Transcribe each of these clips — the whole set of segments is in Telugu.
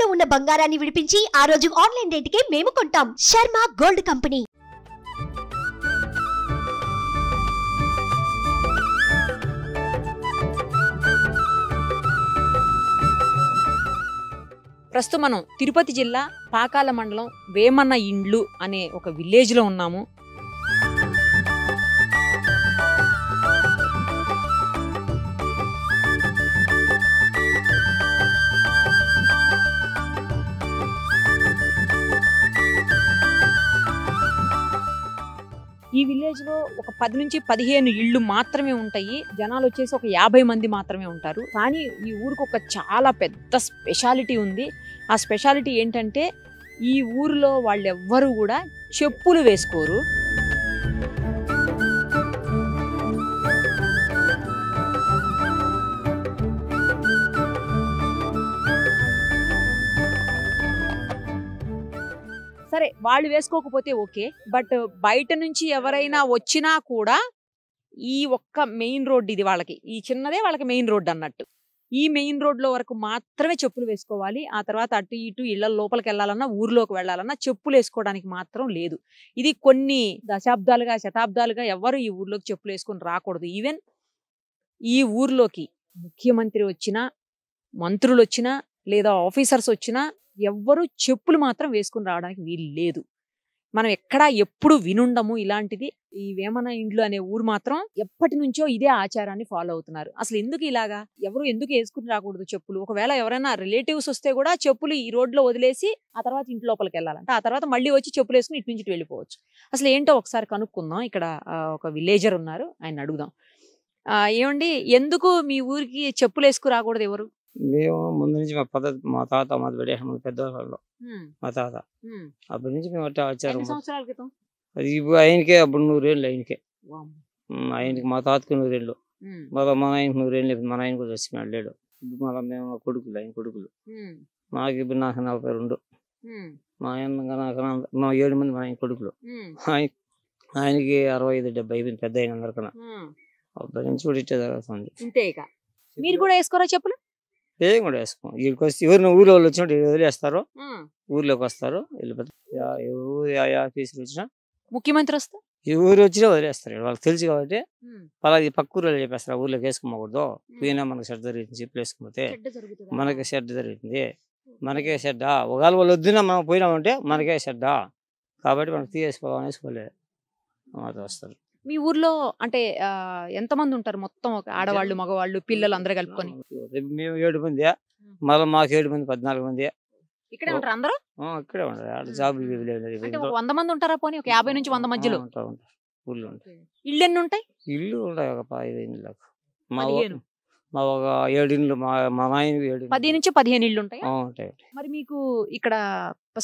తాకట్టులో ఉన్న బంగారాన్ని విడిపించి ఆ రోజు ఆన్లైన్ రేటుకే మేము కొంటాం శర్మ గోల్డ్ కంపెనీ ప్రస్తుతం మనం తిరుపతి జిల్లా పాకాల మండలం వేమన్న ఇండ్లు అనే ఒక విలేజ్లో ఉన్నాము ఈ విలేజ్లో ఒక పది నుంచి పదిహేను ఇళ్ళు మాత్రమే ఉంటాయి జనాలు వచ్చేసి ఒక యాభై మంది మాత్రమే ఉంటారు కానీ ఈ ఊరికి ఒక చాలా పెద్ద స్పెషాలిటీ ఉంది ఆ స్పెషాలిటీ ఏంటంటే ఈ ఊరిలో వాళ్ళెవ్వరూ కూడా చెప్పులు వేసుకోరు సరే వాళ్ళు వేసుకోకపోతే ఓకే బట్ బయట నుంచి ఎవరైనా వచ్చినా కూడా ఈ ఒక్క మెయిన్ రోడ్ ఇది వాళ్ళకి ఈ చిన్నదే వాళ్ళకి మెయిన్ రోడ్ అన్నట్టు ఈ మెయిన్ రోడ్లో వరకు మాత్రమే చెప్పులు వేసుకోవాలి ఆ తర్వాత అటు ఇటు ఇళ్ల లోపలికి వెళ్ళాలన్నా ఊర్లోకి వెళ్ళాలన్నా చెప్పులు వేసుకోవడానికి మాత్రం లేదు ఇది కొన్ని దశాబ్దాలుగా శతాబ్దాలుగా ఎవరు ఈ ఊర్లోకి చెప్పులు వేసుకొని రాకూడదు ఈవెన్ ఈ ఊర్లోకి ముఖ్యమంత్రి వచ్చినా మంత్రులు వచ్చినా లేదా ఆఫీసర్స్ వచ్చినా ఎవ్వరూ చెప్పులు మాత్రం వేసుకుని రావడానికి వీలు లేదు మనం ఎక్కడా ఎప్పుడు వినుండము ఇలాంటిది ఈ వేమన ఇండ్లు అనే ఊరు మాత్రం ఎప్పటి నుంచో ఇదే ఆచారాన్ని ఫాలో అవుతున్నారు అసలు ఎందుకు ఇలాగా ఎవరు ఎందుకు వేసుకుని రాకూడదు చెప్పులు ఒకవేళ ఎవరైనా రిలేటివ్స్ వస్తే కూడా చెప్పులు ఈ రోడ్లో వదిలేసి ఆ తర్వాత ఇంటి లోపలికి వెళ్ళాలంటే ఆ తర్వాత మళ్ళీ వచ్చి చెప్పులు వేసుకుని ఇటు నుంచి వెళ్ళిపోవచ్చు అసలు ఏంటో ఒకసారి కనుక్కుందాం ఇక్కడ ఒక విలేజర్ ఉన్నారు ఆయన అడుగుదాం ఏమండి ఎందుకు మీ ఊరికి చెప్పులు వేసుకురాకూడదు ఎవరు మేము ముందు నుంచి మా పద్ధతి మా తాత మాది పెట్టేసిన ముందు పెద్దవాళ్ళు మా తాత అప్పటి నుంచి మేము అట్టా వచ్చారు అది ఇప్పుడు ఆయనకే అప్పుడు నూరేళ్ళు ఆయనకే ఆయనకి మా తాతకు నూరేళ్ళు బాబా మా ఆయనకు నూరేళ్ళు లేదు మా ఆయన కూడా వచ్చి లేడు మళ్ళా మేము కొడుకులు ఆయన కొడుకులు మాకు ఇప్పుడు నాకు నలభై రెండు మా ఆయన నాకు మా ఏడు మంది మా ఆయన కొడుకులు ఆయన ఆయనకి అరవై ఐదు డెబ్బై అయిపోయింది పెద్ద అయిన అందరికన్నా అప్పటి నుంచి కూడా ఇచ్చే జరుగుతుంది మీరు కూడా వేసుకోరా చెప్పులు ఏం కూడా వేసుకోం వీళ్ళకి వస్తే ఎవరిన ఊర్లో వాళ్ళు వచ్చినట్టు వదిలేస్తారు ఊర్లోకి వస్తారు వెళ్ళిపోతారు ఆఫీసులు వచ్చినా ముఖ్యమంత్రి వస్తా ఈ ఊరు వచ్చినా వదిలేస్తారు వాళ్ళకి తెలుసు కాబట్టి పలాది పక్క ఊర్లో చెప్పేస్తారు ఊర్లోకి వేసుకోకూడదు పోయినా మనకు షెడ్ జరుగుతుంది చెప్పి వేసుకుపోతే మనకి షెడ్ జరుగుతుంది మనకే షెడ్డా ఒకవేళ వాళ్ళు వద్దునా మనం పోయినామంటే మనకే షెడ్డా కాబట్టి మనకు తీసేసుకోవాలనేసుకోలేదు మాతో వస్తారు మీ ఊర్లో అంటే ఎంతమంది ఉంటారు మొత్తం ఒక ఆడవాళ్ళు మగవాళ్ళు పిల్లలు అందరూ కలుపుకొని మేము ఏడు మంది మళ్ళీ మాకు ఏడు మంది పద్నాలుగు మంది ఇక్కడే ఉంటారు అందరూ ఇక్కడే ఉంటారు జాబులు వంద మంది ఉంటారా పోనీ ఒక యాభై నుంచి వంద మధ్యలో ఉంటారు ఉంటాయి ఎన్ని ఉంటాయి ఇల్లు ఉంటాయి ఒక పదిహేను మా మా ఒక ఏడిళ్ళు మా మా నాయనకి ఏడు పది నుంచి పదిహేను ఇళ్ళు ఉంటాయి మరి మీకు ఇక్కడ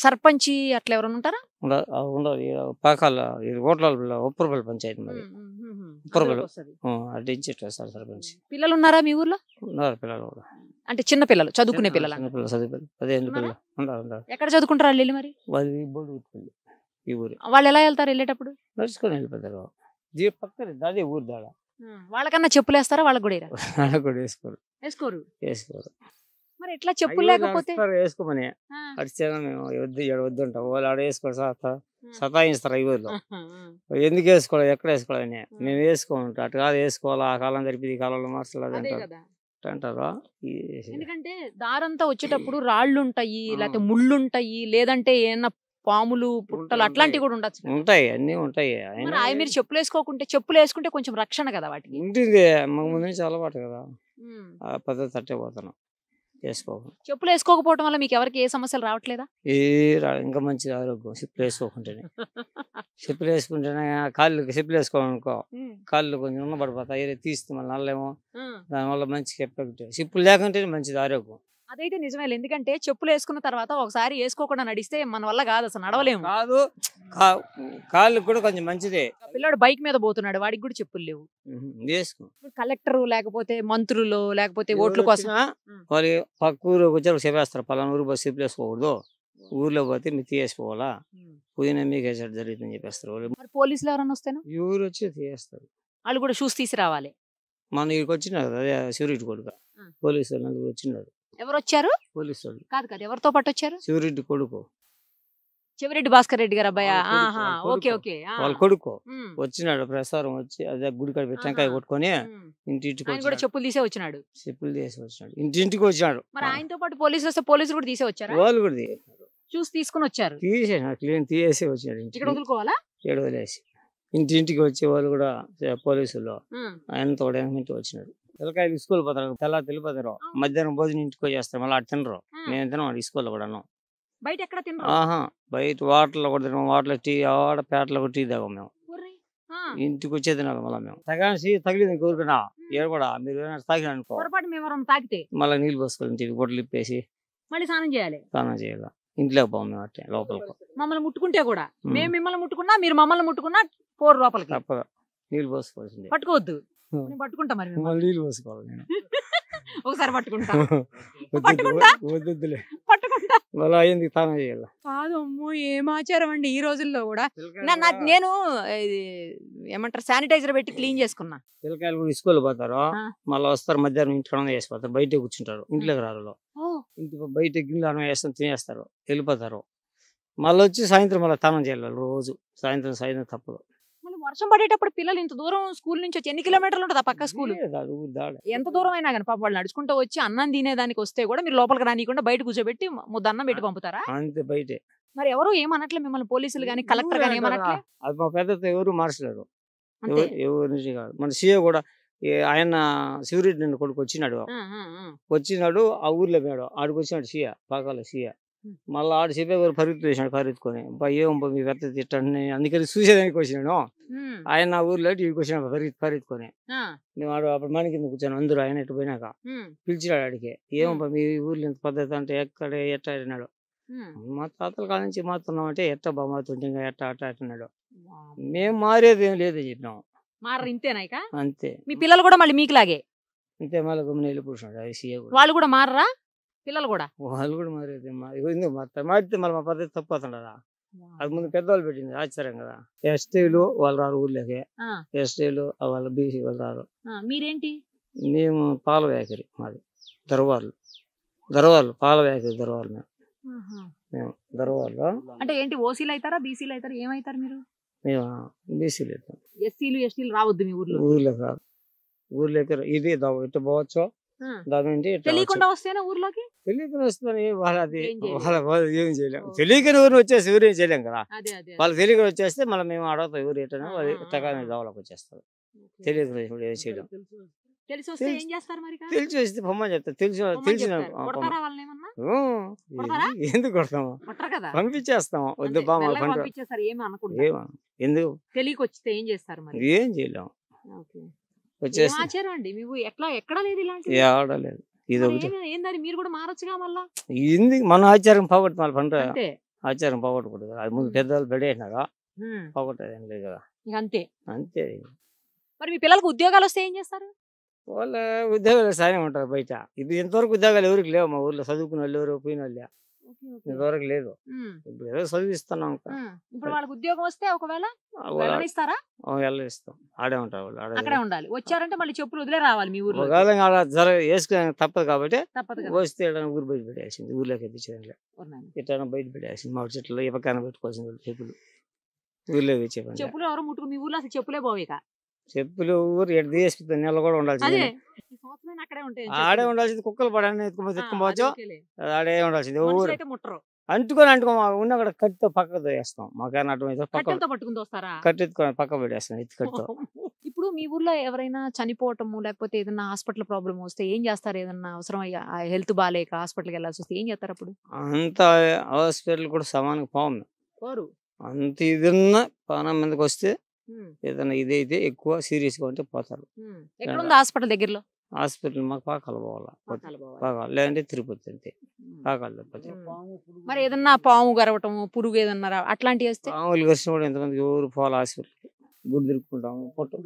సర్పంచి అట్లా ఎవరైనా ఉంటారా ఉండ- ఉండదు ఈడ పాకాల ఇది ఓట్ల ఉప్పరపల్లి పంచాయతీ మరి ఉమ్, అటు ఇచ్చి సార్ సర్పంచ్ పిల్లలు ఉన్నారా మీ ఊర్లో ఉన్నారు పిల్లలు కూడా అంటే చిన్న పిల్లలు చదువుకునే పిల్లలు అంట. పిల్లలు చదివే పదిహేను పిల్లలు ఉన్నారు ఉన్నారు ఎక్కడ చదువుకుంటారు వాళ్ళు వెళ్ళి మరి వాళ్ళు ఈ ఊరు వాళ్ళు ఎలా వెళ్తారు వెళ్ళేటప్పుడు నడుచుకొని వెళ్ళిపోతారు ఇది పక్కన అదే ఊరు దాడ వాళ్ళకన్నా చెప్పులు వేస్తారా వాళ్ళకు కూడా వాళ్ళకు కూడా వేసుకోరు వేసుకోరు వేసుకోరు మరి ఎట్లా చెప్పులు లేకపోతే వేసుకోమని ఆ, అడిచేనా మేము వద్దు ఇక్కడ వద్దు ఉంటాం వాళ్ళు ఆడ వేసుకోరు సతా సతాయిస్తారు ఈ ఊర్లో ఎందుకు వేసుకోవాలి ఎక్కడ వేసుకోవాలని మేము వేసుకోమంటాం అటు కాదు వేసుకోవాలా ఆ కాలం జరిపి ఈ కాలంలో మార్చలేదు అంటారు అంటారు ఎందుకంటే దారంతా వచ్చేటప్పుడు రాళ్ళు ఉంటాయి లేకపోతే ముళ్ళు ఉంటాయి లేదంటే ఏమన్నా పాములు పుట్టలు అట్లాంటివి కూడా ఉండొచ్చు ఉంటాయి అన్ని ఉంటాయి అవి మీరు చెప్పులు వేసుకోకుంటే చెప్పులు వేసుకుంటే కొంచెం రక్షణ కదా వాటికి ఉంటుంది మాకు ముందు నుంచి అలవాటు కదా పెద్ద పద్ధతి పోతాను చెప్పులు వేసుకోకపోవడం వల్ల మీకు ఎవరికి ఏ సమస్యలు రావట్లేదా ఏ ఇంకా మంచి ఆరోగ్యం చెప్పులు వేసుకోకుంటేనే చెప్పులు వేసుకుంటేనే కాళ్ళు చెప్పులు వేసుకోవాలనుకో కాళ్ళు కొంచెం ఉన్న పడిపోతాయి తీస్తే మళ్ళీ నల్లేమో దానివల్ల మంచి ఎఫెక్ట్ చెప్పులు లేకుంటేనే మంచిది ఆరోగ్యం అదైతే నిజమే ఎందుకంటే చెప్పులు వేసుకున్న తర్వాత ఒకసారి వేసుకోకుండా నడిస్తే మన వల్ల కాదు అసలు నడవలేము కాదు కాళ్ళు కూడా కొంచెం మంచిదే పిల్లడు బైక్ మీద పోతున్నాడు వాడికి కూడా చెప్పులు లేవు వేసుకో కలెక్టర్ లేకపోతే మంత్రులు లేకపోతే ఓట్ల కోసం పక్క ఊరు వచ్చారు చెప్పేస్తారు పలానా ఊరు బస్సు చెప్పులు వేసుకోకూడదు ఊర్లో పోతే మీరు వేసుకోవాలా పుదీనా మీకు వేసాడు జరుగుతుందని చెప్పేస్తారు వాళ్ళు మరి పోలీసులు ఎవరైనా వస్తాను ఊరు వచ్చి తీసేస్తారు వాళ్ళు కూడా షూస్ తీసి రావాలి మన ఇక్కడికి వచ్చినారు అదే సెక్యూరిటీ కొడుక పోలీసు వాళ్ళు వచ్చినారు ఎవరు వచ్చారు కాదు కాదు ఎవరితో పాటు వచ్చారు శివరెడ్డి కొడుకు చెవిరెడ్డి భాస్కర్ రెడ్డి గారు అబ్బాయి కొడుకు, ఓకే ఓకే వాళ్ళ కొడుకు వచ్చినాడు ప్రసారం వచ్చి అదే గుడి కాడ పెట్టి టెంకాయ కొట్టుకొని ఇంటింటికి కూడా చెప్పులు తీసే వచ్చినాడు చెప్పులు తీసే వచ్చినాడు ఇంటింటికి వచ్చినాడు మరి ఆయనతో పాటు పోలీసులు వస్తే పోలీసులు కూడా తీసే వచ్చారు వాళ్ళు కూడా చూసి తీసుకుని వచ్చారు తీసేసినాడు క్లీన్ తీసేసి వచ్చినాడు ఇంటికి వదులుకోవాలా ఏడు వదిలేసి ఇంటింటికి వచ్చే వాళ్ళు కూడా పోలీసులు ఆయనతో వచ్చినాడు పిల్లకాయలు స్కూల్ పోతారు తెల్ల తెలిపోతారు మధ్యాహ్నం భోజనం ఇంటికి చేస్తారు మళ్ళీ అటు తినరు నేను తినం స్కూల్లో కూడా బయట ఎక్కడ తినరు బయట వాటర్లో కూడా తినం వాటర్ టీ ఆడ పేటలో కూడా టీ తాగం మేము ఇంటికి వచ్చేది మళ్ళీ మేము తగాసి తగిలింది కోరుకున్నా ఏడు కూడా మీరు తాగిన పొరపాటు మేము తాగితే మళ్ళీ నీళ్ళు పోసుకోవాలి బొట్లు ఇప్పేసి మళ్ళీ స్నానం చేయాలి స్నానం చేయాలి ఇంట్లోకి పోం మేము అట్టే మమ్మల్ని ముట్టుకుంటే కూడా మేము మిమ్మల్ని ముట్టుకున్నా మీరు మమ్మల్ని ముట్టుకున్నా పోరు లోపలికి తప్పదు నీళ్ళు పోసుకోవాల్సింది పట్టుకోవద్దు పట్టుకుంటా మరి మళ్ళీ నీళ్ళు నేను ఒకసారి పట్టుకుంటా చేయాలి కాదు అమ్మో ఏం ఆచారం అండి ఈ రోజుల్లో కూడా నేను ఏమంటారు శానిటైజర్ పెట్టి క్లీన్ చేసుకున్నా పిల్లకాయలు కూడా స్కూల్ పోతారు మళ్ళీ వస్తారు మధ్యాహ్నం ఇంట్లో వేసిపోతారు బయట కూర్చుంటారు ఇంట్లోకి రారు ఇంటి బయట గిన్నెలు వేస్తాం తినేస్తారు వెళ్ళిపోతారు మళ్ళీ వచ్చి సాయంత్రం మళ్ళీ తనం చేయాలి రోజు సాయంత్రం సాయంత్రం తప్పదు వర్షం పడేటప్పుడు పిల్లలు ఇంత దూరం స్కూల్ నుంచి వచ్చి ఎన్ని కిలోమీటర్లు ఉంటుంది ఆ పక్క స్కూల్ ఎంత దూరం అయినా కానీ పాప వాళ్ళు నడుచుకుంటూ వచ్చి అన్నం తినేదానికి వస్తే కూడా మీరు లోపలికి రానియకుండా బయట కూర్చోబెట్టి ముద్ద అన్నం పెట్టి పంపుతారా అంతే బయట మరి ఎవరు ఏమనట్లే మిమ్మల్ని పోలీసులు కానీ కలెక్టర్ కానీ ఏమనట్లే అది మా పెద్ద ఎవరు మార్చలేరు ఎవరి నుంచి మన సీఏ కూడా ఆయన శివరెడ్డి కొడుకు వచ్చినాడు వచ్చినాడు ఆ ఊర్లో పోయాడు ఆడికి వచ్చినాడు సీఏ పాకాల సీఏ మళ్ళీ ఆడు చెప్పే ఫరీద్ చేసినాడు ఫరీద్కొని అబ్బాయి ఏం మీ పెద్ద తిట్టండి అందుకని చూసేదానికి వచ్చినాను ఆయన నా ఊర్లో ఇక్కడికి వచ్చినాడు ఫరీద్ మేము ఆడు అప్పుడు మన కింద కూర్చొని అందరూ ఆయన ఇటు పోయినాక పిలిచినాడు ఆడికి ఏం మీ ఊర్లో ఇంత పద్ధతి అంటే ఎక్కడ ఎట్ట అడినాడు మా తాతల కాల నుంచి మారుతున్నాం అంటే ఎట్ట బాగుంటుంది ఇంకా ఎట్ట అట్ట అట్టినాడు మేము మారేది ఏం లేదని చెప్పినాం మారు ఇంతేనాయక అంతే మీ పిల్లలు కూడా మళ్ళీ మీకులాగే అంతే మళ్ళీ గమ్మున వెళ్ళి పురుషుడు వాళ్ళు కూడా మారరా పిల్లలు కూడా వాళ్ళు కూడా మారేది మారితే మళ్ళీ మా పద్ధతి తప్పు కదా అది ముందు పెద్దవాళ్ళు పెట్టింది ఆశ్చర్యం కదా ఎస్టీలు వాళ్ళు రారు ఊర్లోకి ఎస్టీలు వాళ్ళ బీసీ వాళ్ళు రారు మీరేంటి మేము పాల వేకరి మాది దర్వార్లు దర్వార్లు పాల వేకరి దర్వార్లు మేము మేము దర్వార్లు అంటే ఏంటి ఓసీలు అవుతారా బీసీలు అవుతారా ఏమవుతారు మీరు మేము బీసీలు అవుతాం ఎస్సీలు ఎస్టీలు రావద్దు మీ ఊర్లో ఊర్లోకి రాదు ఊర్లోకి ఇది ఇట్టు పోవచ్చు తెలియకుండా వస్తేనే ఊర్లోకి తెలియకుండా వస్తుంది వాళ్ళది అది వాళ్ళ ఏం చేయలేము తెలియకని ఊరిని వచ్చేసి ఊరు చేయలేం కదా వాళ్ళు తెలియకుండా వచ్చేస్తే మళ్ళీ మేము ఆడతా ఊరు ఎట్టనో అది తగ్గ దోవలకు వచ్చేస్తారు తెలియకుండా ఏం చేయలేము తెలిసి వస్తే ఏం చేస్తారు తెలిసి వస్తే పొమ్మని చెప్తారు తెలిసి తెలిసిన ఎందుకు కొడతాము పంపించేస్తాము వద్దు బామ్మ ఎందుకు తెలియకొచ్చితే ఏం చేస్తారు ఏం చేయలేము ఆడలేదు ఇది మీరు కూడా మళ్ళీ మన ఆచారం పోగొట్టు మళ్ళీ పంట ఆచారం పోగొట్టకూడదు అది ముందు పెద్దవాళ్ళు పెడేసినారా పోగొట్టేదేం లేదు కదా అంతే అంతే మరి మీ పిల్లలకు ఉద్యోగాలు వస్తే ఏం చేస్తారు వాళ్ళ ఉద్యోగాలు సాయం ఉంటారు బయట ఇది ఇంతవరకు ఉద్యోగాలు ఎవరికి లేవు మా ఊర్లో చదువుకున్న వాళ్ళు ఎవరు పోయిన వాళ్ళు ఇదివరకు లేదు ఇప్పుడు ఏదో చదివిస్తున్నాం ఇప్పుడు వాళ్ళకి ఉద్యోగం వస్తే ఒకవేళ వెళ్ళనిస్తారా వెళ్ళనిస్తాం ఆడే ఉంటారు వాళ్ళు అక్కడే ఉండాలి వచ్చారంటే మళ్ళీ చెప్పులు వదిలే రావాలి మీ ఊరు ఒకవేళ అలా తప్పదు కాబట్టి వస్తే ఊరు బయట పెట్టేసింది ఊర్లోకి ఎత్తించేది ఇట్లా బయట పెట్టేసింది మా చెట్లు ఇవ్వకాన పెట్టుకోవాల్సింది చెప్పులు ఊర్లోకి చెప్పులు ఎవరు ముట్టుకు మీ ఊర్లో చెప్పులే పోవు ఇక చెప్పులు ఊరు ఎట్ తీసుకుంది నెల కూడా ఉండాల్సింది ఆడే ఉండాల్సింది కుక్కలు పడని ఆడే ఉండాల్సింది ఊరు అంటుకొని అంటుకో ఉన్న అక్కడ కట్టితో పక్కతో వేస్తాం మాకైనా అటు పక్క కట్టెత్తుకొని పక్క పెట్టేస్తాం ఎత్తు కట్టితో ఇప్పుడు మీ ఊర్లో ఎవరైనా చనిపోవటము లేకపోతే ఏదైనా హాస్పిటల్ ప్రాబ్లం వస్తే ఏం చేస్తారు ఏదైనా అవసరం హెల్త్ బాగాలేక హాస్పిటల్కి వెళ్ళాల్సి వస్తే ఏం చేస్తారు అప్పుడు అంత హాస్పిటల్ కూడా సమానంగా పోము అంత ఇదిన్న ప్రాణం మీదకి వస్తే ఏదైనా ఇదైతే ఎక్కువ సీరియస్ గా ఉంటే పోతారు ఎక్కడ ఉంది హాస్పిటల్ దగ్గరలో హాస్పిటల్ మాకు పాకాలు పోవాలి లేదంటే తిరుపతి అంతే పాకాలు మరి ఏదన్నా పాము గరవటం పురుగు ఏదన్నా అట్లాంటివి వస్తే పాములు కలిసిన కూడా ఎంతమంది ఎవరు పోవాలి హాస్పిటల్ గుడి తిరుక్కుంటాము పుట్టు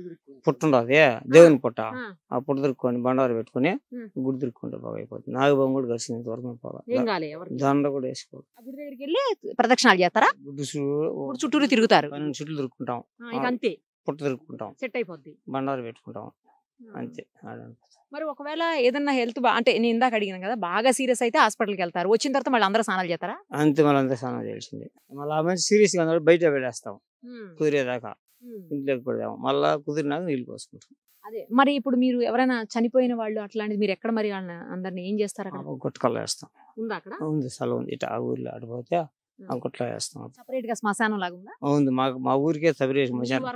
పుట్టుండదు దేవుని పుట్ట ఆ పుట్ట తిరుక్కొని బండారు పెట్టుకుని గుడి తిరుక్కుంటే బాగా అయిపోతుంది నాగబాబు కూడా కలిసి ఇంతవరకు పోవాలి దండ కూడా వేసుకోవాలి ప్రదక్షిణాలు చేస్తారా చుట్టూరు తిరుగుతారు చుట్టూ తిరుక్కుంటాం అంతే పుట్ట తిరుక్కుంటాం సెట్ అయిపోద్ది బండారు పెట్టుకుంటాం అంతే మరి ఒకవేళ ఏదన్నా హెల్త్ అంటే నేను ఇందాక అడిగినాను కదా బాగా సీరియస్ అయితే హాస్పిటల్కి వెళ్తారు వచ్చిన తర్వాత మళ్ళీ అందరూ స్నానాలు చేస్తారా అంతే మళ్ళీ అందరూ స్నానాలు చేసింది మళ్ళీ ఆ మనిషి సీరియస్గా బయట పెట్టేస్తాం కుదిరేదాకా ఇంట్లోకి పడదాము మళ్ళా కుదిరినాక నీళ్ళు పోసుకుంటాం అదే మరి ఇప్పుడు మీరు ఎవరైనా చనిపోయిన వాళ్ళు అట్లాంటిది మీరు ఎక్కడ మరి అందరిని ఏం చేస్తారు అక్కడ గుట్టకల్లో వేస్తాం అక్కడ ఉంది స్థలం ఉంది ఇటు ఆ ఊర్లో ఆడిపోతే ఆ గుట్టలో వేస్తాం సపరేట్ గా శ్మశానం లాగా ఉంది మాకు మా ఊరికే సపరేట్ మశాన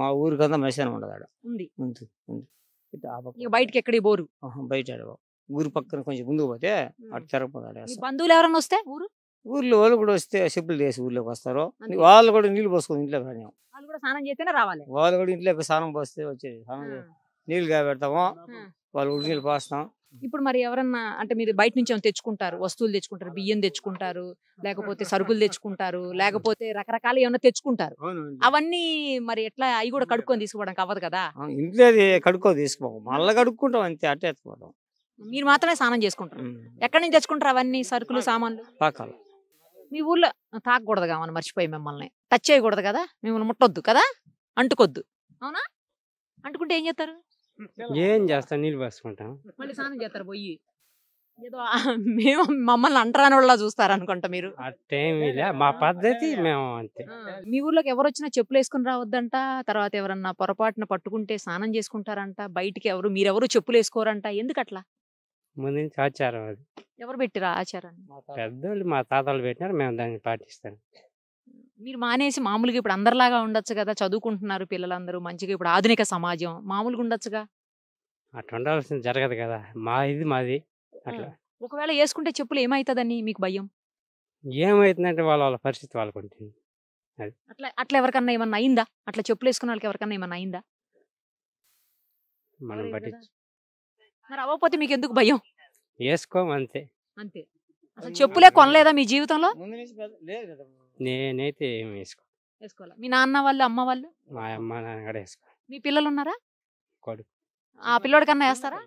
మా ఊరికి అంతా ఊరికంతా ఉండదు ఆడ ఉంది ఉంది బయటకి ఎక్కడ బోరు బయట ఊరు ఊరి పక్కన కొంచెం ముందుకు పోతే అటు తెరపదాడు బంధువులు ఎవరైనా వస్తే ఊరు ఊర్లో వాళ్ళు కూడా వస్తే చెప్పులు చేసి ఊర్లోకి వస్తారు వాళ్ళు కూడా నీళ్ళు పోసుకొని ఇంట్లో కానీ వాళ్ళు కూడా స్నానం చేస్తేనే రావాలి వాళ్ళు కూడా ఇంట్లోకి స్నానం పోస్తే వచ్చేది స్నానం నీళ్ళు కాబెడతాము వాళ్ళు కూడా నీళ్ళు పోస్తాం ఇప్పుడు మరి ఎవరన్నా అంటే మీరు బయట నుంచి ఏమైనా తెచ్చుకుంటారు వస్తువులు తెచ్చుకుంటారు బియ్యం తెచ్చుకుంటారు లేకపోతే సరుకులు తెచ్చుకుంటారు లేకపోతే రకరకాలు ఏమైనా తెచ్చుకుంటారు అవన్నీ మరి ఎట్లా అవి కూడా కడుక్కొని తీసుకోవడానికి అవ్వదు కదా ఇంట్లో కడుక్కొని తీసుకోము మళ్ళీ కడుక్కుంటాం అంతే అట్టే మీరు మాత్రమే స్నానం చేసుకుంటారు ఎక్కడి నుంచి తెచ్చుకుంటారు అవన్నీ సరుకులు సామాన్లు పాకాలు మీ ఊళ్ళో తాకూడదు కామని మర్చిపోయి మిమ్మల్ని టచ్ చేయకూడదు కదా మిమ్మల్ని ముట్టొద్దు కదా అంటుకోద్దు అవునా అంటుకుంటే ఏం చేస్తారు ఏం చేస్తా నీళ్ళు పోసుకుంటాం మళ్ళీ స్నానం చేస్తారు పోయి ఏదో మేము మమ్మల్ని అంటరాని వాళ్ళ చూస్తారు అనుకుంటా మీరు మా పద్ధతి మేము అంతే మీ ఊర్లోకి ఎవరు వచ్చినా చెప్పులు వేసుకుని రావద్దంట తర్వాత ఎవరన్నా పొరపాటున పట్టుకుంటే స్నానం చేసుకుంటారంట బయటికి ఎవరు మీరెవరు చెప్పులు వేసుకోరంట ఎందుకట్లా ముందు నుంచి ఆచారం అది ఎవరు పెట్టారు ఆచారం ఆచారాన్ని పెద్దోళ్ళు మా తాతలు పెట్టినారు మేము దాన్ని పాటిస్తాం మీరు మానేసి మామూలుగా ఇప్పుడు అందరిలాగా ఉండొచ్చు కదా చదువుకుంటున్నారు పిల్లలందరూ మంచిగా ఇప్పుడు ఆధునిక సమాజం మామూలుగా ఉండొచ్చుగా అట్లా ఉండాల్సింది జరగదు కదా మా ఇది మాది అట్లా ఒకవేళ వేసుకుంటే చెప్పులు ఏమవుతుందని మీకు భయం ఏమవుతుందంటే వాళ్ళ వాళ్ళ పరిస్థితి వాళ్ళకు ఉంటుంది అట్లా అట్లా ఎవరికన్నా ఏమన్నా అయిందా అట్లా చెప్పులు వేసుకున్న వాళ్ళకి ఎవరికన్నా ఏమన్నా అయిందా మనం పట్టించు మరి అవ్వకపోతే మీకు ఎందుకు భయం వేసుకో అంతే అంతే అసలు చెప్పులే కొనలేదా మీ జీవితంలో నేనైతే ఏమి వేసుకో వేసుకోవాలి మీ నాన్న వాళ్ళు అమ్మ వాళ్ళు మా అమ్మ నాన్న కూడా వేసుకో మీ పిల్లలు ఉన్నారా కొడుకు ఆ పిల్లోడి కన్నా వేస్తారా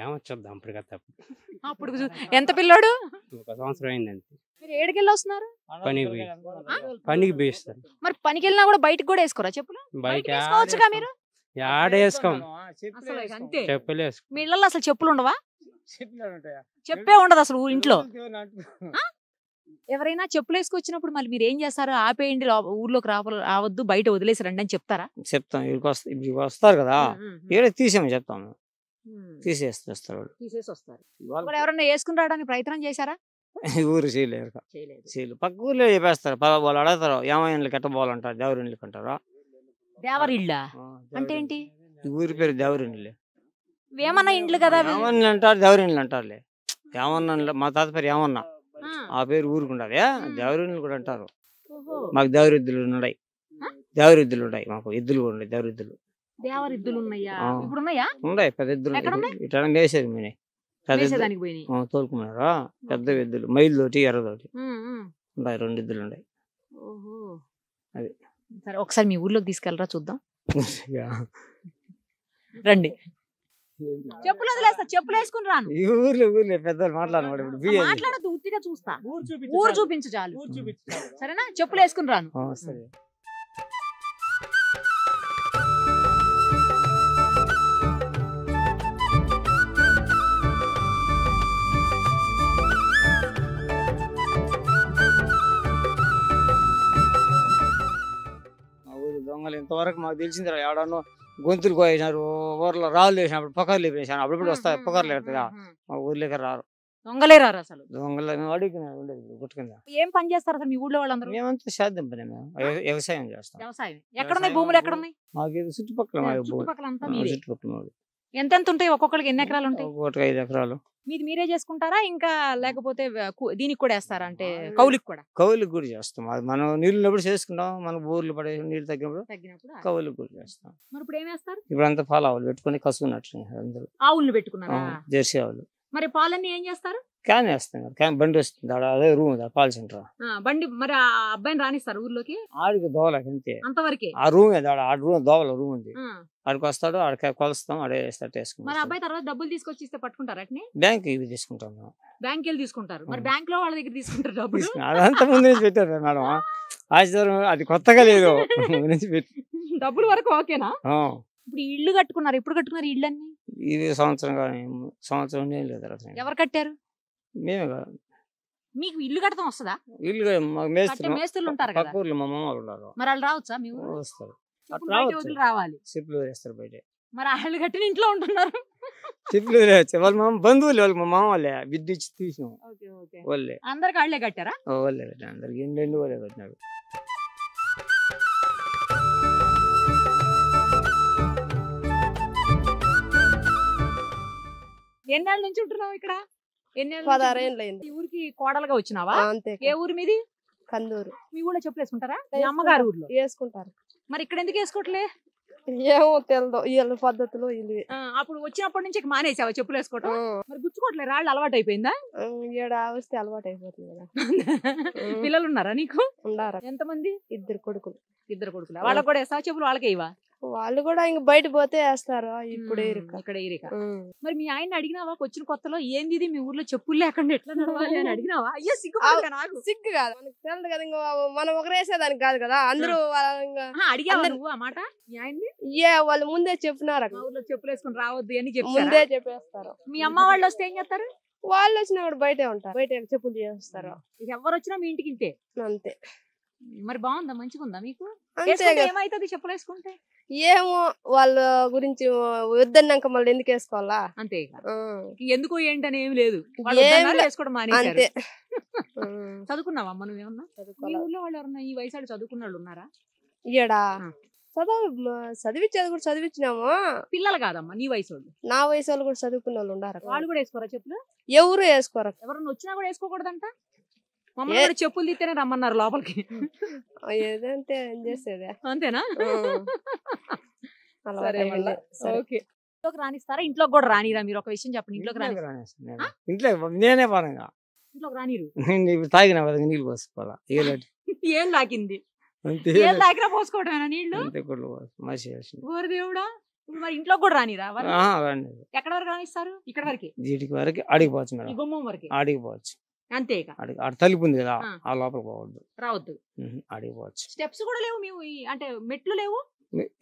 ఏమో చూద్దాం ఇప్పుడు కదా అప్పుడు ఎంత పిల్లోడు ఒక సంవత్సరం అయిందండి మీరు ఏడుకి వస్తున్నారు పనికి పనికి పోయిస్తారు మరి పనికి వెళ్ళినా కూడా బయటకు కూడా వేసుకోరా చెప్పులు బయట మీరు ఆడేసుకోం అసలు చెప్పులు ఉండవా చెప్పే ఉండదు అసలు ఇంట్లో ఎవరైనా చెప్పులు వేసుకొచ్చినప్పుడు మళ్ళీ మీరు ఏం చేస్తారు ఆపేయండి ఊర్లోకి రావద్దు బయట వదిలేసి రండి అని చెప్తారా చెప్తాం వస్తారు కదా తీసేమో చెప్తాము తీసేస్తారు ఎవరైనా వేసుకుని రావడానికి ప్రయత్నం చేశారా ఊరు చేయలేరు చేయలేదు పక్క ఊర్లో చెప్పేస్తారు వాళ్ళు అడతారు ఏమైనా కట్టబోవాలంటారు దేవరిండ్లకి అంటారా దేవరిళ్ళ అంటే ఏంటి ఊరి పేరు దేవరిళ్ళే వేమన్న ఇండ్లు కదా ఏమన్నా అంటారు దేవరిళ్ళు అంటారులే ఏమన్నా మా తాత పేరు ఏమన్నా ఆ పేరు ఊరుకుండాలి దేవరిళ్ళు కూడా అంటారు మాకు దేవరిద్దులు ఉన్నాయి దేవరిద్దులు ఉన్నాయి మాకు ఎద్దులు కూడా ఉన్నాయి దేవరిద్దులు దేవరిద్దులు ఉన్నాయా ఇప్పుడు ఉన్నాయా ఉన్నాయి పెద్ద ఎద్దులు ఇట్లా వేసేది మీనే తోలుకున్నారు పెద్ద ఎద్దులు మైల్ తోటి ఎర్రతోటి ఉన్నాయి రెండు ఎద్దులు ఉన్నాయి అది సరే ఒకసారి మీ ఊర్లోకి తీసుకెళ్ళరా చూద్దాం రండి చెప్పులు చెప్పులు వేసుకుని రాను ఊర్లో ఉత్తిగా చూస్తా ఊరు చూపించు చాలు సరేనా చెప్పులు వేసుకుని రాను సరే అంతవరకు మాకు తెలిసింది తర్వాత గొంతులు కోసినారు ఊర్లో రాళ్ళు వేసినప్పుడు పొకర్లు వేసినారు అప్పుడప్పుడు వస్తాయి పొకర్లు ఎడతా మా ఊర్లోకి రారు రారు ఏం పని చేస్తారు ఊళ్ళో వాళ్ళందరూ వ్యవసాయం చేస్తాం ఎక్కడ భూములు చుట్టుపక్కల చుట్టుపక్కల ఎంతెంత ఉంటాయి ఒక్కొక్కరికి ఎన్ని ఎకరాలు ఉంటాయి ఒకటి ఐదు ఎకరాలు మీది మీరే చేసుకుంటారా ఇంకా లేకపోతే దీనికి కూడా వేస్తారా అంటే కౌలికి కూడా కౌలికి కూడా చేస్తాం అది మనం నీళ్ళు ఉన్నప్పుడు చేసుకుంటాం మన ఊర్లు పడే నీళ్ళు తగ్గినప్పుడు తగ్గినప్పుడు కౌలికి కూడా చేస్తాం ఇప్పుడు ఏం చేస్తారు ఇప్పుడు అంతా పాల ఆవులు పెట్టుకుని కసుకున్నట్టు ఆవులు పెట్టుకున్నారు జెర్సీ ఆవులు మరి పాలన్నీ ఏం చేస్తారు క్యాన్ వేస్తాను క్యాన్ బండి వస్తుంది అదే రూమ్ పాల్ సెంటర్ బండి మరి ఆ అబ్బాయిని రానిస్తారు ఊర్లోకి ఆడికి దోవలకి అంతే అంతవరకు ఆ రూమ్ అది ఆడ రూమ్ దోవల రూమ్ ఉంది ఆడికి వస్తాడు ఆడికి కొలుస్తాం ఆడే స్టార్ట్ మరి అబ్బాయి తర్వాత డబ్బులు తీసుకొచ్చి ఇస్తే పట్టుకుంటారు అట్నే బ్యాంక్ ఇవి తీసుకుంటాం బ్యాంక్ వెళ్ళి తీసుకుంటారు మరి బ్యాంక్ లో వాళ్ళ దగ్గర తీసుకుంటారు డబ్బులు తీసుకున్నాం. ముందు నుంచి పెట్టారు మేడం ఆశ్చర్యం అది కొత్తగా లేదు డబ్బులు వరకు ఓకేనా ఇప్పుడు ఇల్లు కట్టుకున్నారు ఎప్పుడు కట్టుకున్నారు ఇల్లు ఇళ్ళన్నీ ఇది సంవత్సరం కానీ సంవత్సరం లేదు ఎవరు కట్టారు మేమే మీకు ఇల్లు కట్టడం వస్తుందా ఇల్లు మేస్తులు ఉంటారు కదా మా మామ ఉన్నారు మరి వాళ్ళు రావచ్చా మీ వస్తారు రావాలి సిప్లు వేస్తారు బయట మరి వాళ్ళు కట్టిన ఇంట్లో ఉంటున్నారు సిప్లు వేయచ్చు వాళ్ళు మా బంధువులు వాళ్ళు మా మామ వాళ్ళే బిడ్డ ఇచ్చి తీసినాం వాళ్ళే అందరికి వాళ్ళే కట్టారా వాళ్ళే కట్టారు అందరికి రెండు వాళ్ళే కట్టినారు ఎన్నేళ్ళ నుంచి ఉంటున్నావు ఇక్కడ ఎన్ని పదారేళ్ళు ఈ ఊరికి కోడలుగా వచ్చినావా అంతే ఏ ఊరు మీది కందూరు మీ ఊళ్ళో చెప్పులు వేసుకుంటారా మీ అమ్మగారు ఊర్లో వేసుకుంటారు మరి ఇక్కడ ఎందుకు వేసుకోవట్లే ఏమో తెలదు పద్ధతులు ఇది అప్పుడు వచ్చినప్పటి నుంచి మానేసావా చెప్పులు వేసుకోవటం మరి గుచ్చుకోవట్లే రాళ్ళు అలవాటు అయిపోయిందా ఏడు వస్తే అలవాటు అయిపోతుంది కదా పిల్లలు ఉన్నారా నీకు ఉండారా ఎంతమంది ఇద్దరు కొడుకులు ఇద్దరు కొడుకులు వాళ్ళకి కూడా వేస్తావా చెప్పులు వాళ్ళకి ఇవా వాళ్ళు కూడా ఇంక బయట పోతే వేస్తారు ఇప్పుడు ఇక్కడ ఇరిక మరి మీ ఆయన అడిగినావా వచ్చిన కొత్తలో ఏంది ఇది మీ ఊర్లో చెప్పులు లేకుండా ఎట్లా నడవాలి అని అడిగినావా అయ్యో సిగ్గు నాకు సిగ్గు కాదు మనకు తెలియదు కదా ఇంకా మనం ఒకరేసేదానికి కాదు కదా అందరూ అడిగారు నువ్వు ఆ మాట ఏ వాళ్ళు ముందే చెప్పినారు ఊర్లో చెప్పులు వేసుకుని రావద్దు అని చెప్పి ముందే చెప్పేస్తారు మీ అమ్మ వాళ్ళు వస్తే ఏం చేస్తారు వాళ్ళు వచ్చినా కూడా బయటే ఉంటారు బయట చెప్పులు చేస్తారు ఎవరు వచ్చినా మీ ఇంటికి ఇంతే అంతే మరి బాగుందా మంచిగా ఉందా మీకు ఏమైతుంది చెప్పులు వేసుకుంటే ఏమో వాళ్ళ గురించి వద్దన్నాక మళ్ళీ ఎందుకు వేసుకోవాలా అంతే ఎందుకు ఏంటని ఏం లేదు అంతే చదువుకున్నావా మనం ఏమన్నా మీ వాళ్ళు ఎవరన్నా ఈ వయసు చదువుకున్న వాళ్ళు ఉన్నారా ఇయడా చదువు చదివించేది కూడా చదివించినాము పిల్లలు కాదమ్మా నీ వయసు వాళ్ళు నా వయసు వాళ్ళు కూడా చదువుకున్న వాళ్ళు ఉన్నారు వాళ్ళు కూడా వేసుకోరా చెప్పులు ఎవరు వేసుకోరా ఎవరన్నా వచ్చినా కూడా వేసుకోకూడదంట మమ్మల్ని చెప్పులు తీస్తేనే రమ్మన్నారు లోపలికి ఏదంటే చేసేదే అంతేనా సరే మళ్ళా ఇంట్లోకి రానిస్తారా ఇంట్లోకి కూడా రానిరా మీరు ఒక విషయం చెప్పండి ఇంట్లోకి రాని ఇంట్లో నేనే పరంగా ఇంట్లోకి రానిరు నీళ్ళు పోసుకోవాలా ఏం తాగింది ఏం తాగినా పోసుకోవడమేనా నీళ్ళు ఓరి దేవుడా మరి ఇంట్లోకి కూడా రానిరా ఎక్కడ వరకు రానిస్తారు ఇక్కడ వరకు వీటికి వరకు అడిగిపోవచ్చు మేడం గుమ్మం వరకు అడిగిపోవచ్చు అంతేగా అక్కడ తలుపు ఉంది కదా ఆ లోపల పోవద్దు రావద్దు అడిగిపోవచ్చు స్టెప్స్ కూడా లేవు మేము అంటే మెట్లు లేవు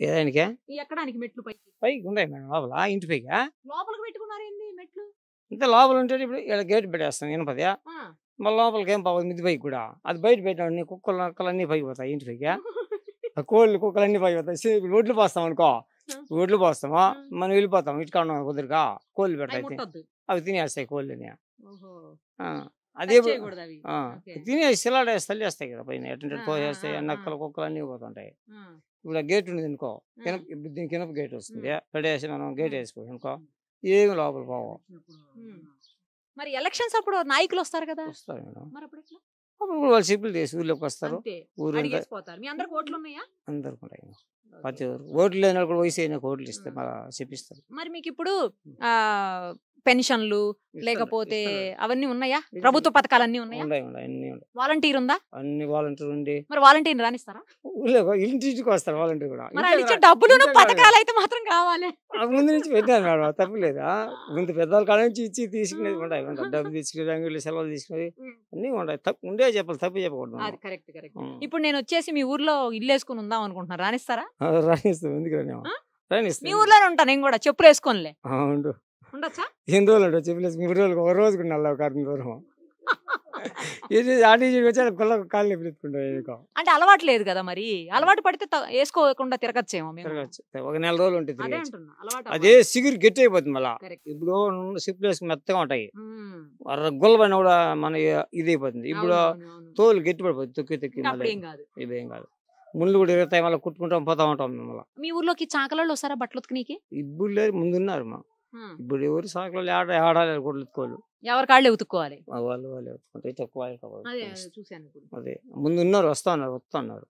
ఏదానికే ఎక్కడానికి మెట్లు పైకి పైకి ఉన్నాయి మేడం లోపల ఇంటి పైకి లోపలికి పెట్టుకున్నారు ఏంది మెట్లు ఇంత లోపల ఉంటే ఇప్పుడు ఇలా గేట్ పెట్టేస్తాను ఇనపది మళ్ళీ లోపలికి ఏం పోవద్దు మిద్ది పైకి కూడా అది బయట పెట్టాడు కుక్కలు కుక్కలన్నీ పైకి పోతాయి ఇంటి పైగా కోళ్ళు అన్ని పైకి పోతాయి ఒడ్లు పోస్తాం అనుకో ఒడ్లు పోస్తాము మనం వెళ్ళిపోతాం ఇటు ఉన్నాం కుదురుగా కోళ్ళు పెడతాయి అవి తినేస్తాయి కోళ్ళని అదే తినే తల్లి వేస్తాయి కదా పైన ఎటువంటి పోయేస్తాయి నక్కలు కుక్కలు అన్నీ పోతుంటాయి ఇప్పుడు గేట్ ఉంది అనుకో కినప దీని కినప గేట్ వస్తుంది పడేసి మనం గేట్ వేసుకో అనుకో ఏమి లోపల పోవో మరి ఎలక్షన్స్ అప్పుడు నాయకులు వస్తారు కదా వస్తారు మేడం అప్పుడు వాళ్ళు సిబ్బులు చేసి ఊర్లోకి వస్తారు ఊరు అందరికి ఉంటాయి ప్రతి ఓట్లు లేని కూడా వయసు అయినా ఓట్లు ఇస్తే మళ్ళీ చెప్పిస్తారు మరి మీకు ఇప్పుడు పెన్షన్లు లేకపోతే అవన్నీ ఉన్నాయా ప్రభుత్వ పథకాలు అన్ని ఉన్నాయా వాలంటీర్ ఉందా అన్ని వాలంటీర్ ఉంది మరి వాలంటీర్ రానిస్తారా ఇంటికి వస్తారు వాలంటీర్ కూడా డబ్బులు పథకాలు అయితే మాత్రం కావాలి ముందు నుంచి పెట్టాను మేడం తప్పలేదా ముందు పెద్దవాళ్ళ కాడ నుంచి ఇచ్చి తీసుకునేది ఉంటాయి డబ్బు తీసుకునేది సెలవులు తీసుకునేది అన్ని ఉంటాయి తప్పు ఉండే చెప్పాలి తప్పు చెప్పకూడదు ఇప్పుడు నేను వచ్చేసి మీ ఊర్లో ఇల్లు వేసుకుని ఉందాం అనుకుంటున్నాను రానిస్తారా రాణిస్తాను ఎందుకు రాణి మీ ఊర్లోనే ఉంటాను నేను కూడా చెప్పులు వేసుకోనిలే ఉండొచ్చా ఎన్ని రోజులు అంటే చెప్పలేసుకుని ఇరవై రోజులకు ఒక రోజుకు నల్ల కారణం దూరం ఇది కాళ్ళు అంటే అలవాటు లేదు కదా మరి అలవాటు పడితే వేసుకోకుండా తిరగచ్చేమో ఒక నెల రోజులు ఉంటుంది అదే సిగురు గట్టి అయిపోతుంది మళ్ళీ ఇప్పుడు సిప్లేస్ మెత్తగా ఉంటాయి గుల్ల కూడా మన ఇది అయిపోతుంది ఇప్పుడు తోలు గట్టి పడిపోతుంది తొక్కి తొక్కి ఇదేం కాదు ముళ్ళు కూడా ఇరుగుతాయి మళ్ళీ కుట్టుకుంటాం పోతా ఉంటాం మీ ఊర్లోకి చాకలలో వస్తారా బట్టలు ఉతికి ఇప్పుడు లేదు ముందున్నారు మా ఇప్పుడు ఎవరు సాకులు ఆడ ఆడాలి కొట్టుకోవాలి ఎవరు కాళ్ళు ఉతుక్కోవాలి వాళ్ళు వాళ్ళు తక్కువ అదే ముందు ఉన్నారు వస్తా ఉన్నారు వస్తున్నారు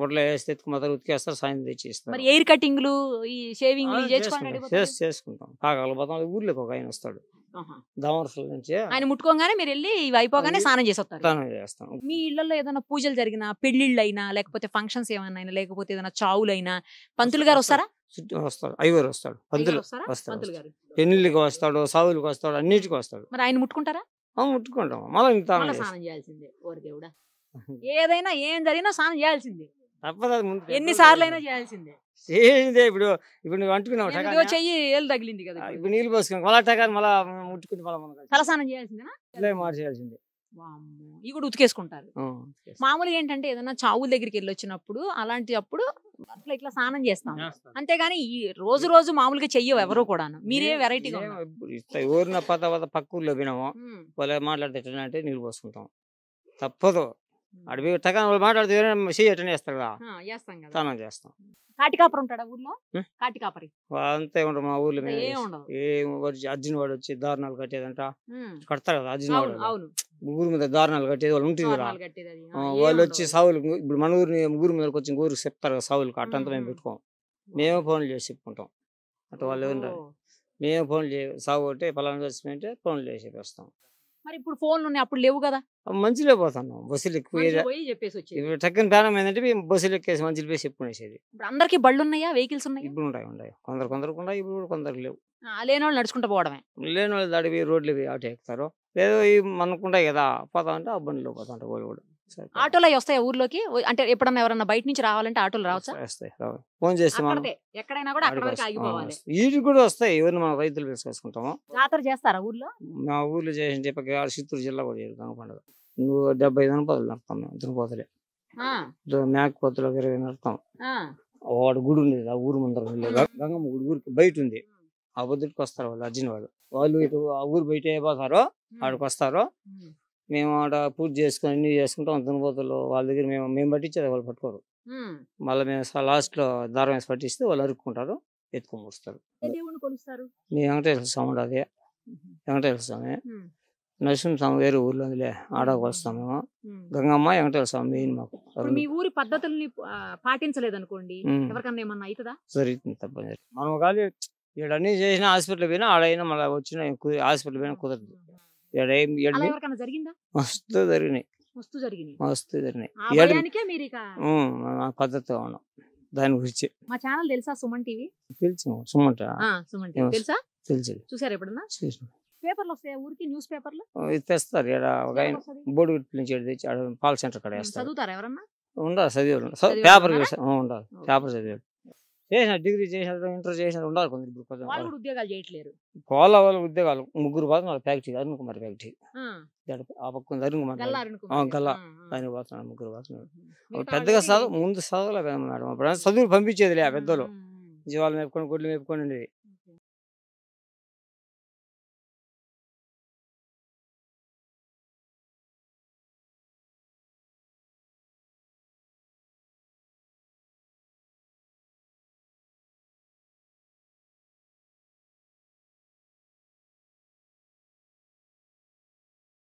గుడ్లు వేస్తే మొదలు ఉతికేస్తారు సాయం తెచ్చిస్తారు ఇస్తారు ఎయిర్ కటింగ్లు ఈ షేవింగ్ చేసుకుంటాం కాకాల పోతాం ఊర్లోకి ఒక ఆయన వస్తాడు దామరసుల నుంచి ఆయన ముట్టుకోగానే మీరు వెళ్ళి ఇవి అయిపోగానే స్నానం చేసి వస్తారు స్నానం చేస్తాం మీ ఇళ్లలో ఏదైనా పూజలు జరిగినా పెళ్లిళ్ళు అయినా లేకపోతే ఫంక్షన్స్ ఏమైనా లేకపోతే ఏదైనా చావులైనా పంతులు గారు వస్తారా వస్తాడు అయ్యవారు వస్తాడు పంతులు వస్తాడు ఎన్నిళ్ళకి వస్తాడు సావులకు వస్తాడు అన్నిటికి వస్తాడు మరి ఆయన ముట్టుకుంటారా ముట్టుకుంటాం మళ్ళీ స్నానం చేయాల్సిందే దేవుడా ఏదైనా ఏం జరిగినా స్నానం చేయాల్సిందే తప్పదు ఎన్నిసార్లు అయినా చేయాల్సిందే చేసిందే ఇప్పుడు ఇప్పుడు నువ్వు అంటుకున్నావు చెయ్యి ఏళ్ళు తగిలింది కదా ఇప్పుడు నీళ్ళు పోసుకున్నావు మళ్ళా టకాని మళ్ళా ముట్టుకుని మళ్ళీ స్నానం చేయాల్సిందే మార్చేయాల్సిందే ఇవి కూడా ఉతికేసుకుంటారు మామూలుగా ఏంటంటే ఏదైనా చావుల దగ్గరికి వెళ్ళి వచ్చినప్పుడు అలాంటి అప్పుడు అట్లా ఇట్లా స్నానం చేస్తాం అంతేగాని ఈ రోజు రోజు మామూలుగా చెయ్యవు ఎవరు కూడా మీరే వెరైటీగా ఊరిన పాత పద పక్క ఊర్లో పోయినాము వాళ్ళు మాట్లాడితే ఎట్లా అంటే నీళ్ళు పోసుకుంటాం తప్పదు అడవి తగ్గ వాళ్ళు మాట్లాడితే సీ ఎటనే వేస్తారు కదా చేస్తాం కాటికాపరి ఉంటాడా ఊర్లో కాటికాపరి అంతే ఉండరు మా ఊర్లో అర్జున్ వాడు వచ్చి దారుణాలు కట్టేదంట కడతారు కదా అర్జున్ వాడు ముగ్గురు మీద దారుణాలు కట్టేది వాళ్ళు ఉంటుంది వాళ్ళు వచ్చి సావులు ఇప్పుడు మన ఊరిని ఊరి మీద వచ్చి ఊరికి చెప్తారు కదా సావులు కట్టంతా మేము పెట్టుకోం మేమే ఫోన్లు చేసి చెప్పుకుంటాం అటు వాళ్ళు ఏమంటారు మేము ఫోన్లు సాగు ఒకటి పలానా చేసి ఫోన్లు చేసి వస్తాం మరి ఇప్పుడు ఫోన్లు ఉన్నాయి అప్పుడు లేవు కదా మంచిలో పోతాను బస్సులు ఎక్కువ చెప్పేసి ఇప్పుడు టక్కన ప్రాణం ఏంటంటే బస్సులు ఎక్కేసి మంచిలు పోయి చెప్పుకునేసేది ఇప్పుడు అందరికీ బళ్ళు ఉన్నాయా వెహికల్స్ ఉన్నాయి ఇప్పుడు ఉంటాయి ఉన్నాయి కొందరు కొందరు ఉన్నాయి ఇప్పుడు కొందరు లేవు లేని వాళ్ళు నడుచుకుంటూ పోవడమే లేని వాళ్ళు దాడి రోడ్లు పోయి ఎక్కుతారు లేదు ఇవి మనకుంటాయి కదా పోతా అంటే ఆ బండిలో పోతా ఉంటారు వాళ్ళు కూడా ఆటోలో వస్తాయి ఊర్లోకి అంటే ఎప్పుడన్నా ఎవరన్నా బయట నుంచి రావాలంటే ఆటోలు రావచ్చా ఫోన్ చేస్తే కూడా వీటికి కూడా వస్తాయి ఎవరిని మనం రైతులు తీసుకొచ్చుకుంటాము జాతర చేస్తారా ఊర్లో మా ఊర్లో చేసింటే చిత్తూరు జిల్లా కూడా చేస్తాం పండుగ నువ్వు డెబ్బై దనపదలు నడతాం మేము తిరుపతిలే మేకపోతలు ఇరవై నడతాం వాడు గుడి ఉండేది ఆ ఊరు ముందర గంగమ్మ గుడి ఊరికి బయట ఉంది ఆ బొద్దుకి వస్తారు వాళ్ళు అర్జున్ వాళ్ళు వాళ్ళు ఇటు ఆ ఊరు బయట ఏ పోతారో ఆడికి వస్తారో మేము ఆడ పూజ చేసుకుని అన్ని చేసుకుంటాం దున్నపోతులు వాళ్ళ దగ్గర మేము మేము పట్టించేది వాళ్ళు పట్టుకోరు మళ్ళీ మేము లాస్ట్లో దారం వేసి పట్టిస్తే వాళ్ళు అరుక్కుంటారు ఎత్తుకొని ముడుస్తారు మీ వెంకటేశ్వర స్వామి అదే వెంకటేశ్వర స్వామి నరసింహస్వామి వేరే ఊర్లో ఉందిలే ఆడకు వస్తాం మేము గంగమ్మ వెంకటేశ్వర స్వామి మెయిన్ మాకు మీ ఊరి పద్ధతుల్ని పాటించలేదు అనుకోండి ఎవరికన్నా ఏమన్నా అవుతుందా జరుగుతుంది తప్పని మనం కాదు ఇక్కడ అన్ని చేసిన హాస్పిటల్ పోయినా ఆడైనా మళ్ళీ వచ్చిన హాస్పిటల్ పోయినా కుదరదు జరిగిందా మస్తు జరిగినాయి మస్తు జరిగినాయి మస్తు జరిగినాయి పద్ధతిగా ఉన్నాం దాని గురించి మా ఛానల్ తెలుసా సుమన్ టీవీ తెలుసు సుమన్ తెలుసా తెలుసు చూసారు ఎప్పుడన్నా పేపర్లో వస్తాయి ఊరికి న్యూస్ పేపర్లో తెస్తారు ఇక్కడ ఒక ఆయన బోర్డు నుంచి తెచ్చి కాల్ సెంటర్ కడ చదువుతారు ఎవరన్నా ఉండాలి చదివారు పేపర్ ఉండాలి పేపర్ చదివారు చేసిన డిగ్రీ చేసిన ఇంటర్ చేసిన ఉండాలి కొందరు ఇప్పుడు కొంచెం ఉద్యోగాలు చేయట్లేరు కోల వాళ్ళ ఉద్యోగాలు ముగ్గురు పోతున్నారు ఫ్యాక్టరీ అరుణ్ కుమార్ ఫ్యాక్టరీ ఆ పక్క అరుణ్ కుమార్ గల్లా దానికి పోతున్నాడు ముగ్గురు పోతున్నాడు పెద్దగా చదువు ముందు చదవలే మేడం అప్పుడు చదువులు పంపించేది లే ఆ పెద్దలు జీవాలు మేపుకొని గుడ్లు మేపుకొని ఉండేది